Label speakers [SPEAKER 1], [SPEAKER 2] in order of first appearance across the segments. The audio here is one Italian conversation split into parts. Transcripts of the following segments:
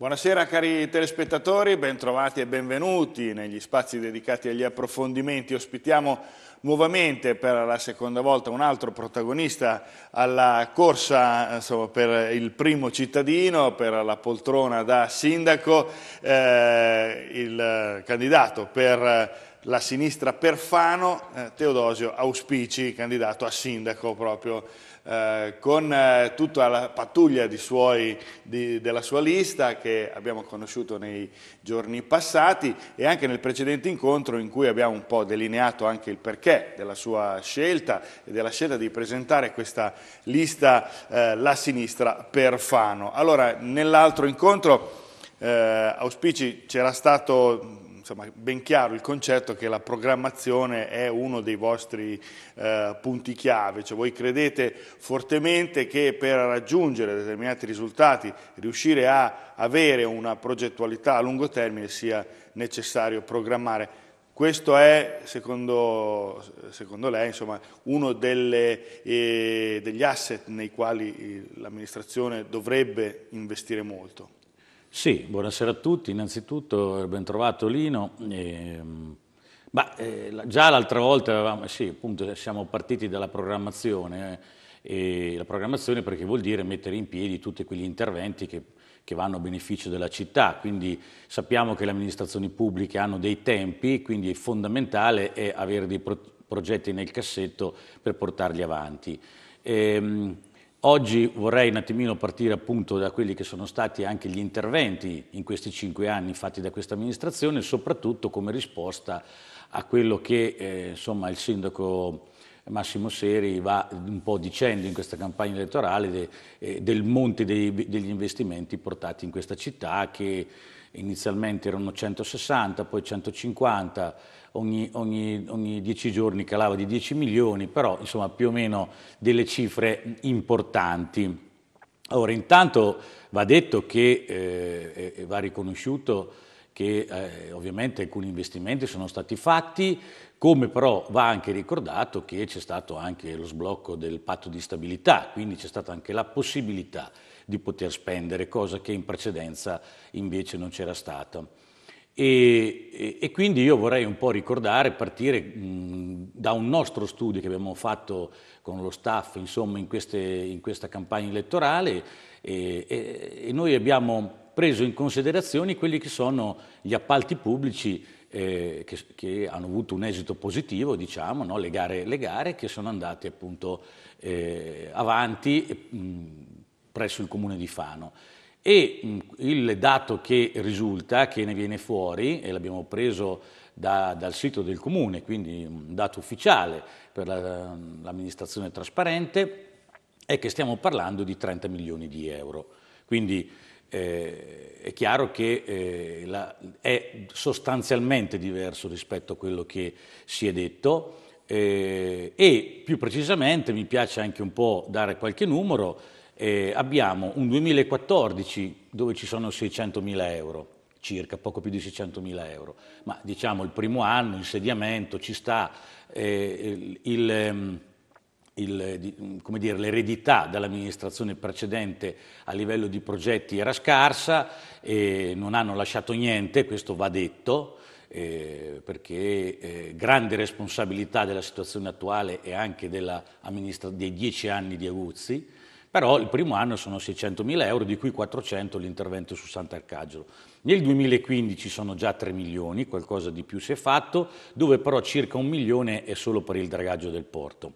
[SPEAKER 1] Buonasera cari telespettatori, bentrovati e benvenuti negli spazi dedicati agli approfondimenti. Ospitiamo nuovamente per la seconda volta un altro protagonista alla corsa insomma, per il primo cittadino, per la poltrona da sindaco, eh, il candidato per la sinistra Perfano, eh, Teodosio Auspici, candidato a sindaco proprio, eh, con eh, tutta la pattuglia di suoi, di, della sua lista che abbiamo conosciuto nei giorni passati e anche nel precedente incontro in cui abbiamo un po' delineato anche il perché della sua scelta e della scelta di presentare questa lista eh, la sinistra Perfano. Allora, nell'altro incontro eh, Auspici c'era stato insomma, ben chiaro il concetto che la programmazione è uno dei vostri eh, punti chiave, cioè voi credete fortemente che per raggiungere determinati risultati, riuscire a avere una progettualità a lungo termine sia necessario programmare. Questo è, secondo, secondo lei, insomma, uno delle, eh, degli asset nei quali eh, l'amministrazione dovrebbe investire molto.
[SPEAKER 2] Sì, buonasera a tutti. Innanzitutto ben trovato Lino. E, ehm, bah, eh, già l'altra volta sì, appunto, siamo partiti dalla programmazione. Eh, la programmazione perché vuol dire mettere in piedi tutti quegli interventi che, che vanno a beneficio della città. Quindi sappiamo che le amministrazioni pubbliche hanno dei tempi, quindi è fondamentale è eh, avere dei pro progetti nel cassetto per portarli avanti. E, ehm, Oggi vorrei un attimino partire appunto da quelli che sono stati anche gli interventi in questi cinque anni fatti da questa amministrazione, soprattutto come risposta a quello che eh, insomma, il sindaco Massimo Seri va un po' dicendo in questa campagna elettorale de, eh, del monte dei, degli investimenti portati in questa città che inizialmente erano 160, poi 150, ogni, ogni, ogni 10 giorni calava di 10 milioni, però insomma più o meno delle cifre importanti. Ora intanto va detto che, eh, e va riconosciuto che eh, ovviamente alcuni investimenti sono stati fatti, come però va anche ricordato che c'è stato anche lo sblocco del patto di stabilità, quindi c'è stata anche la possibilità di poter spendere, cosa che in precedenza invece non c'era stata. E, e, e, quindi io vorrei un po' ricordare, partire mh, da un nostro studio che abbiamo fatto con lo staff insomma, in, queste, in questa campagna elettorale e, e, noi abbiamo preso in considerazione quelli che sono gli appalti pubblici eh, che, che, hanno avuto un esito positivo, diciamo, no? le, gare, le, gare, che sono andate appunto eh, avanti. Mh, presso il comune di Fano. E mm, il dato che risulta, che ne viene fuori, e l'abbiamo preso da, dal sito del comune, quindi un dato ufficiale per l'amministrazione trasparente, è che stiamo parlando di 30 milioni di euro. Quindi eh, è chiaro che eh, la, è sostanzialmente diverso rispetto a quello che si è detto eh, e più precisamente mi piace anche un po' dare qualche numero, eh, abbiamo un 2014 dove ci sono 600.000 euro, circa poco più di 600.000 euro, ma diciamo il primo anno, insediamento, ci sta eh, il, il, ehm, dire, l'eredità dall'amministrazione precedente a livello di progetti era scarsa, eh, non hanno lasciato niente, questo va detto, eh, perché eh, grande responsabilità della situazione attuale è anche dei dieci anni di Aguzzi, però il primo anno sono 600.000 euro, di cui 400 l'intervento su Sant'Arcangelo. Nel 2015 sono già 3 milioni, qualcosa di più si è fatto, dove però circa un milione è solo per il dragaggio del porto.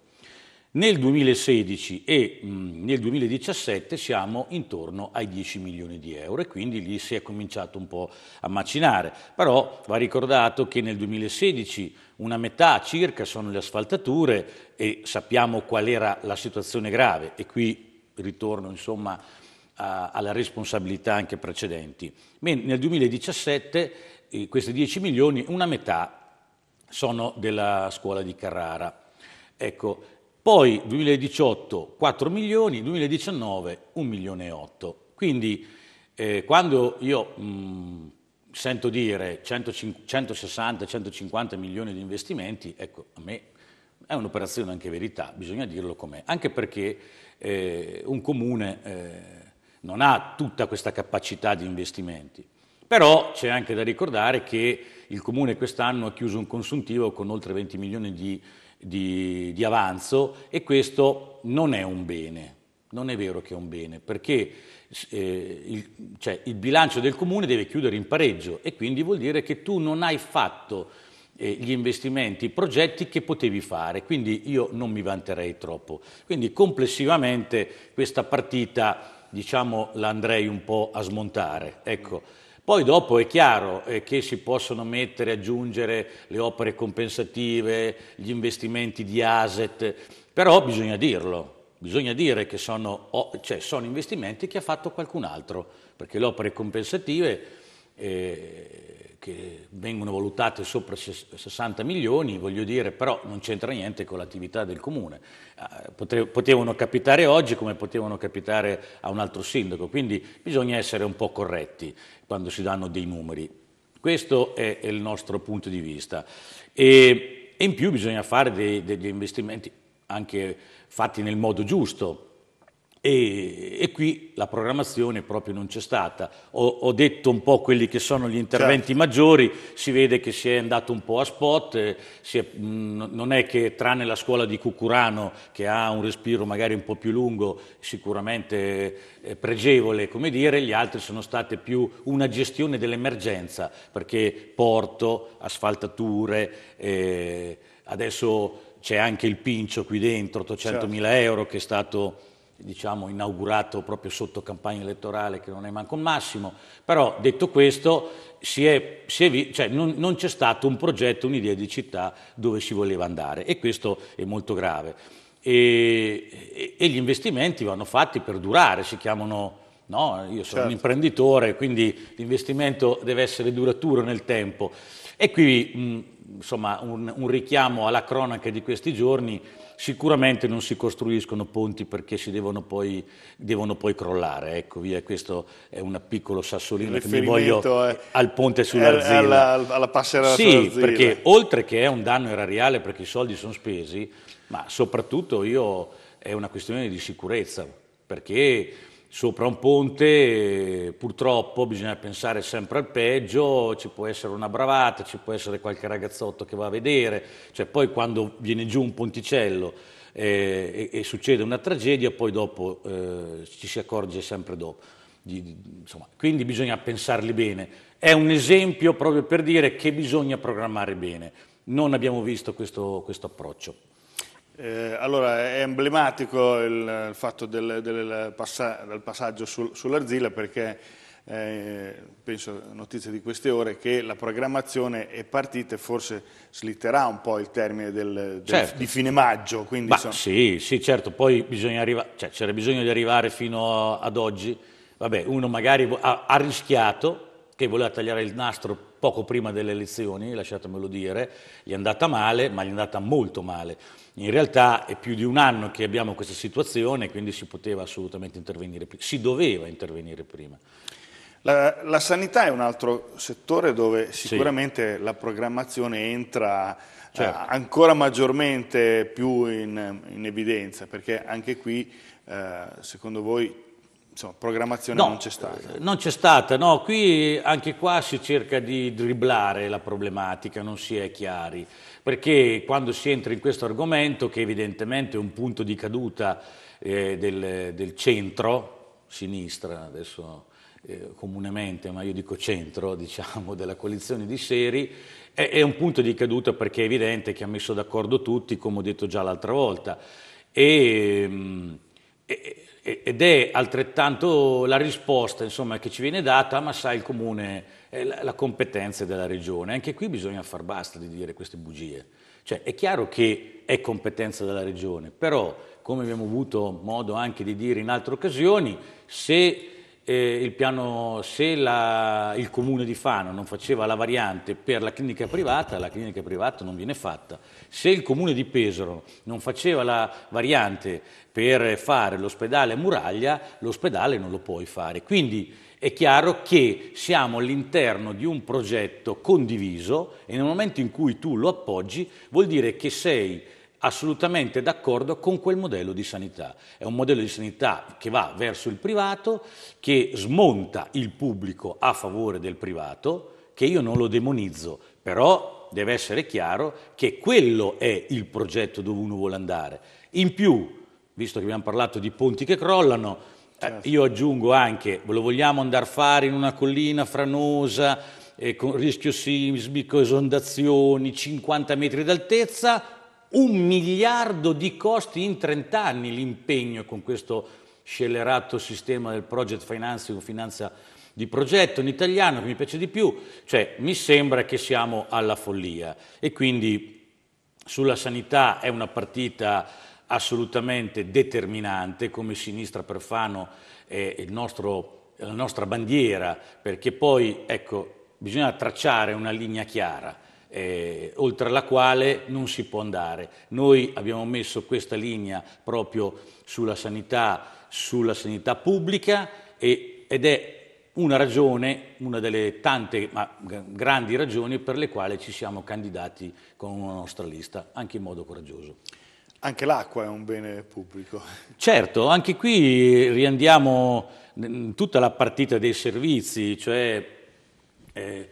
[SPEAKER 2] Nel 2016 e mm, nel 2017 siamo intorno ai 10 milioni di euro e quindi lì si è cominciato un po' a macinare. Però va ricordato che nel 2016 una metà circa sono le asfaltature e sappiamo qual era la situazione grave e qui ritorno insomma, a, alla responsabilità anche precedenti. nel 2017 eh, questi 10 milioni, una metà sono della scuola di Carrara. Ecco, poi 2018 4 milioni, 2019 1 milione e 8. Quindi eh, quando io mh, mm, sento dire 160-150 milioni di investimenti, ecco, a me è un'operazione anche verità, bisogna dirlo com'è, anche perché eh, un comune eh, non ha tutta questa capacità di investimenti. Però c'è anche da ricordare che il comune quest'anno ha chiuso un consuntivo con oltre 20 milioni di, di, di avanzo e questo non è un bene, non è vero che è un bene, perché eh, il, cioè, il bilancio del comune deve chiudere in pareggio e quindi vuol dire che tu non hai fatto gli investimenti, i progetti che potevi fare, quindi io non mi vanterei troppo. Quindi complessivamente questa partita diciamo, la andrei un po' a smontare. Ecco. Poi dopo è chiaro eh, che si possono mettere, aggiungere le opere compensative, gli investimenti di asset, però bisogna dirlo, bisogna dire che sono, cioè, sono investimenti che ha fatto qualcun altro, perché le opere compensative... Eh, che vengono valutate sopra 60 milioni, voglio dire, però non c'entra niente con l'attività del comune. Ah, potevano capitare oggi come potevano capitare a un altro sindaco, quindi bisogna essere un po' corretti quando si danno dei numeri. Questo è il nostro punto di vista. E, in più bisogna fare degli investimenti anche fatti nel modo giusto e, e, qui la programmazione proprio non c'è stata. Ho, ho, detto un po' quelli che sono gli interventi certo. maggiori, si vede che si è andato un po' a spot, eh, è, mh, mm, non è che tranne la scuola di Cucurano che ha un respiro magari un po' più lungo, sicuramente eh, pregevole, come dire, gli altri sono state più una gestione dell'emergenza, perché porto, asfaltature, eh, adesso c'è anche il pincio qui dentro, 800.000 certo. euro che è stato diciamo, inaugurato proprio sotto campagna elettorale, che non è manco un massimo, però detto questo si è, si è, cioè, non, non c'è stato un progetto, un'idea di città dove si voleva andare e questo è molto grave. E, e gli investimenti vanno fatti per durare, si chiamano... No, io sono certo. un imprenditore, quindi l'investimento deve essere duraturo nel tempo. E qui, mh, insomma, un, un richiamo alla cronaca di questi giorni, Sicuramente non si costruiscono ponti perché si devono poi, devono poi crollare, ecco via, questo è un piccolo sassolino che mi voglio è, eh, al ponte sull'arzilla. Alla, alla passerella sì, sull'arzilla. perché oltre che è un danno erariale perché i soldi sono spesi, ma soprattutto io, è una questione di sicurezza, perché sopra un ponte eh, purtroppo bisogna pensare sempre al peggio, ci può essere una bravata, ci può essere qualche ragazzotto che va a vedere, cioè poi quando viene giù un ponticello eh, e, e, succede una tragedia, poi dopo eh, ci si accorge sempre dopo. Di, di, insomma, quindi bisogna pensarli bene. È un esempio proprio per dire che bisogna programmare bene. Non abbiamo visto questo, questo approccio.
[SPEAKER 1] Eh, allora, è emblematico il, il fatto del, del, passa, del passaggio sul, sull'arzilla perché eh, penso, notizia di queste ore, che la programmazione è partita e forse slitterà un po' il termine del, del, certo. di fine maggio. Ma, so...
[SPEAKER 2] sì, sì, certo, poi bisogna arriva... Cioè, c'era bisogno di arrivare fino ad oggi. Vabbè, uno magari ha, ha rischiato, che voleva tagliare il nastro poco prima delle elezioni, lasciatemelo dire, gli è andata male, ma gli è andata molto male. In realtà è più di un anno che abbiamo questa situazione, quindi si poteva assolutamente intervenire, si doveva intervenire prima.
[SPEAKER 1] La, la sanità è un altro settore dove sicuramente sì. la programmazione entra eh, certo. a, ancora maggiormente più in, in evidenza, perché anche qui, eh, secondo voi, insomma, programmazione no, non c'è stata.
[SPEAKER 2] Eh, non c'è stata, no, qui anche qua si cerca di driblare la problematica, non si è chiari, perché quando si entra in questo argomento, che evidentemente è un punto di caduta eh, del, del, centro, sinistra adesso eh, comunemente, ma io dico centro, diciamo, della coalizione di Seri, è, è un punto di caduta perché è evidente che ha messo d'accordo tutti, come ho detto già l'altra volta, e, mm, e ed è altrettanto la risposta insomma, che ci viene data, ma sai il comune, eh, la competenza della regione. Anche qui bisogna far basta di dire queste bugie. Cioè, è chiaro che è competenza della regione, però come abbiamo avuto modo anche di dire in altre occasioni, se eh, il piano, se la, il comune di Fano non faceva la variante per la clinica privata, la clinica privata non viene fatta. Se il comune di Pesaro non faceva la variante per fare l'ospedale a muraglia, l'ospedale non lo puoi fare. Quindi è chiaro che siamo all'interno di un progetto condiviso e nel momento in cui tu lo appoggi vuol dire che sei assolutamente d'accordo con quel modello di sanità. È un modello di sanità che va verso il privato, che smonta il pubblico a favore del privato, che io non lo demonizzo, però deve essere chiaro che quello è il progetto dove uno vuole andare. In più, visto che abbiamo parlato di ponti che crollano, eh, Certo. Io aggiungo anche, lo vogliamo andare a fare in una collina franosa, eh, con rischio sismico, esondazioni, 50 metri d'altezza, un miliardo di costi in 30 anni l'impegno con questo scellerato sistema del project financing o finanza di progetto in italiano che mi piace di più, cioè mi sembra che siamo alla follia e quindi sulla sanità è una partita assolutamente determinante come sinistra Perfano è nostro, la nostra bandiera perché poi ecco, bisogna tracciare una linea chiara eh, oltre la quale non si può andare. Noi abbiamo messo questa linea proprio sulla sanità, sulla sanità pubblica e, ed è una ragione, una delle tante ma grandi ragioni per le quali ci siamo candidati con una nostra lista, anche in modo
[SPEAKER 1] coraggioso. Anche l'acqua è un bene pubblico.
[SPEAKER 2] Certo, anche qui riandiamo tutta la partita dei servizi, cioè eh,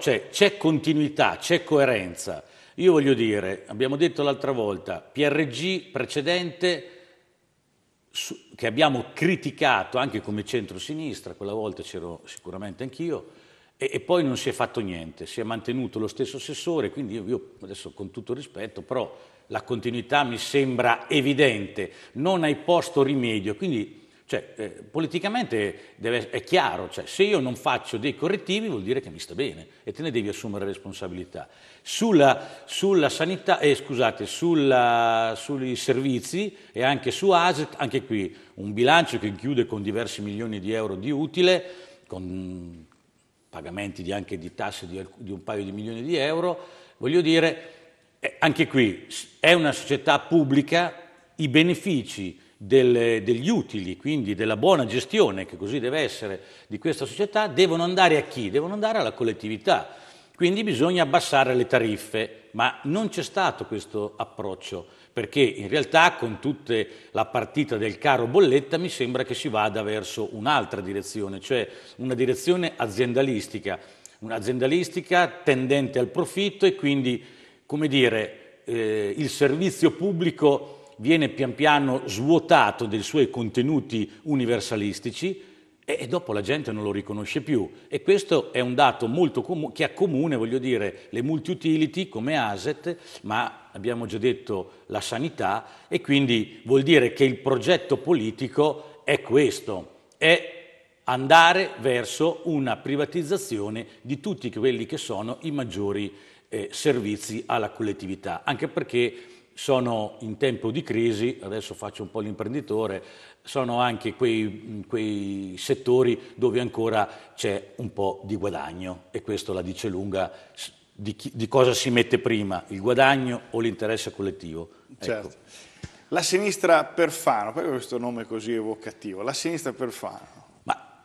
[SPEAKER 2] cioè, c'è continuità, c'è coerenza. Io voglio dire, abbiamo detto l'altra volta, PRG precedente su, che abbiamo criticato anche come centro-sinistra, quella volta c'ero sicuramente anch'io, e, e, poi non si è fatto niente, si è mantenuto lo stesso assessore, quindi io, io adesso con tutto rispetto, però la continuità mi sembra evidente, non hai posto rimedio, quindi cioè, eh, politicamente deve, è chiaro, cioè, se io non faccio dei correttivi vuol dire che mi sta bene e te ne devi assumere responsabilità. Sulla, sulla sanità, eh, scusate, sulla, sui servizi e anche su ASET, anche qui un bilancio che chiude con diversi milioni di euro di utile, con pagamenti di anche di tasse di, di un paio di milioni di euro, voglio dire, eh, anche qui è una società pubblica, i benefici del, degli utili, quindi della buona gestione, che così deve essere, di questa società, devono andare a chi? Devono andare alla collettività. Quindi bisogna abbassare le tariffe, ma non c'è stato questo approccio, perché in realtà con tutta la partita del caro bolletta mi sembra che si vada verso un'altra direzione, cioè una direzione aziendalistica, un'aziendalistica tendente al profitto e quindi, come dire, eh, il servizio pubblico viene pian piano svuotato dei suoi contenuti universalistici e, dopo la gente non lo riconosce più. E questo è un dato molto comune, che accomune, voglio dire, le multi-utility come asset, ma abbiamo già detto la sanità, e quindi vuol dire che il progetto politico è questo, è andare verso una privatizzazione di tutti quelli che sono i maggiori eh, servizi alla collettività, anche perché sono in tempo di crisi, adesso faccio un po' l'imprenditore, sono anche quei, quei, settori dove ancora c'è un po' di guadagno e questo la dice lunga di, chi, di cosa si mette prima, il guadagno o l'interesse collettivo. Ecco. Certo.
[SPEAKER 1] La sinistra Perfano, perché questo nome così evocativo? La sinistra Perfano,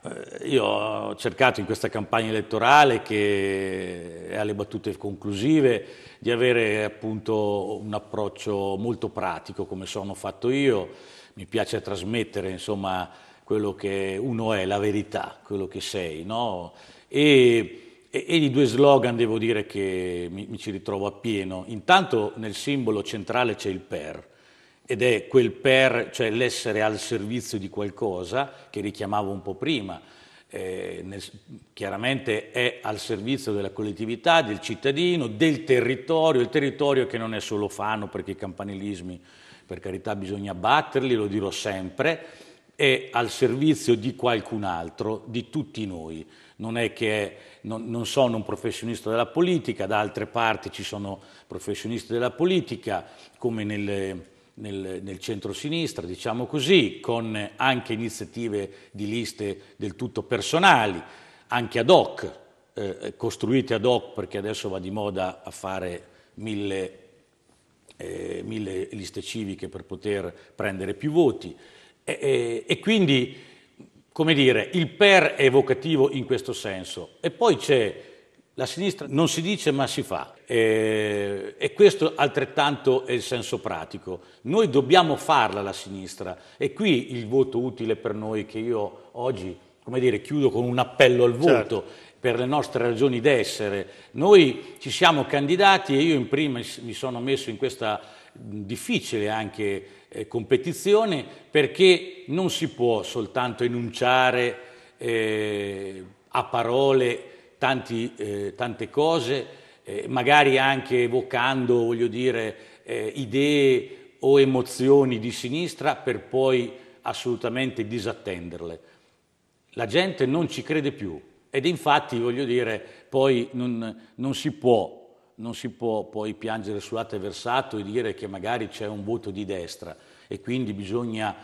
[SPEAKER 2] eh, io ho cercato in questa campagna elettorale, che è alle battute conclusive, di avere appunto un approccio molto pratico, come sono fatto io. Mi piace trasmettere insomma, quello che uno è, la verità, quello che sei. No? E, e, e, di due slogan devo dire che mi, mi ci ritrovo appieno. Intanto nel simbolo centrale c'è il per ed è quel per, cioè l'essere al servizio di qualcosa che richiamavo un po' prima. Eh, nel, chiaramente è al servizio della collettività, del cittadino, del territorio, il territorio che non è solo fano perché i campanilismi, per carità, bisogna batterli, lo dirò sempre, è al servizio di qualcun altro, di tutti noi. Non è che è, non, non sono un professionista della politica, da altre parti ci sono professionisti della politica, come nelle nel, nel centro-sinistra, diciamo così, con anche iniziative di liste del tutto personali, anche ad hoc, eh, costruite ad hoc perché adesso va di moda a fare mille, eh, mille liste civiche per poter prendere più voti. E, e, e quindi, come dire, il per è evocativo in questo senso. E poi c'è la sinistra non si dice ma si fa e, e, questo altrettanto è il senso pratico. Noi dobbiamo farla la sinistra e qui il voto utile per noi che io oggi, come dire, chiudo con un appello al certo. voto. Certo. Per le nostre ragioni d'essere. Noi ci siamo candidati e io in prima mi sono messo in questa difficile anche eh, competizione perché non si può soltanto enunciare eh, a parole tanti, eh, tante cose, eh, magari anche evocando, voglio dire, eh, idee o emozioni di sinistra per poi assolutamente disattenderle. La gente non ci crede più ed infatti, voglio dire, poi non, non si può non si può poi piangere su latte versato e dire che magari c'è un voto di destra e quindi bisogna,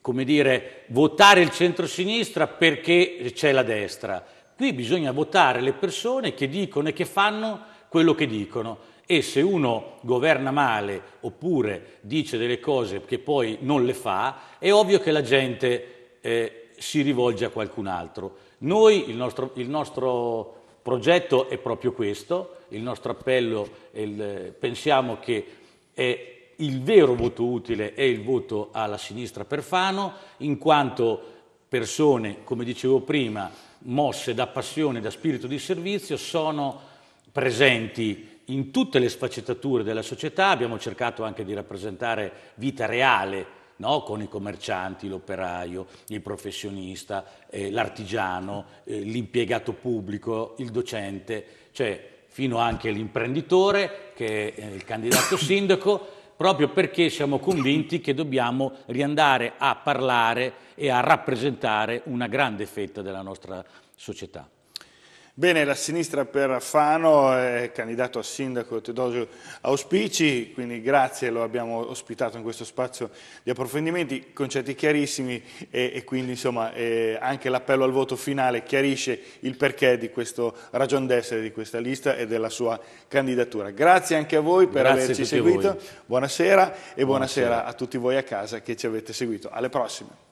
[SPEAKER 2] come dire, votare il centrosinistra perché c'è la destra Qui bisogna votare le persone che dicono e che fanno quello che dicono e se uno governa male oppure dice delle cose che poi non le fa, è ovvio che la gente eh, si rivolge a qualcun altro. Noi, il nostro, il nostro progetto è proprio questo, il nostro appello, è il, pensiamo che è il vero voto utile è il voto alla sinistra per Fano, in quanto persone, come dicevo prima, mosse da passione, da spirito di servizio, sono presenti in tutte le sfaccettature della società, abbiamo cercato anche di rappresentare vita reale, no? con i commercianti, l'operaio, il professionista, eh, l'artigiano, eh, l'impiegato pubblico, il docente, cioè fino anche l'imprenditore che è il candidato sindaco proprio perché siamo convinti che dobbiamo riandare a parlare e a rappresentare una grande fetta della nostra società.
[SPEAKER 1] Bene, la sinistra per Fano è candidato a sindaco Teodosio Auspici, quindi grazie, lo abbiamo ospitato in questo spazio di approfondimenti, concetti chiarissimi e, e quindi insomma eh, anche l'appello al voto finale chiarisce il perché di questo ragion d'essere di questa lista e della sua candidatura. Grazie anche a voi per grazie averci seguito, buonasera e buonasera. buonasera a tutti voi a casa che ci avete seguito. Alle prossime.